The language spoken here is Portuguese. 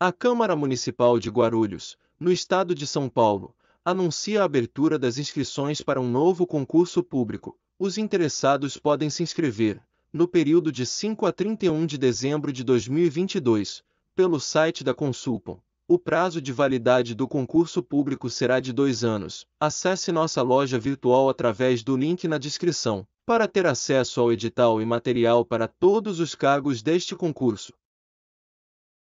A Câmara Municipal de Guarulhos, no estado de São Paulo, anuncia a abertura das inscrições para um novo concurso público. Os interessados podem se inscrever, no período de 5 a 31 de dezembro de 2022, pelo site da Consulpom. O prazo de validade do concurso público será de dois anos. Acesse nossa loja virtual através do link na descrição. Para ter acesso ao edital e material para todos os cargos deste concurso,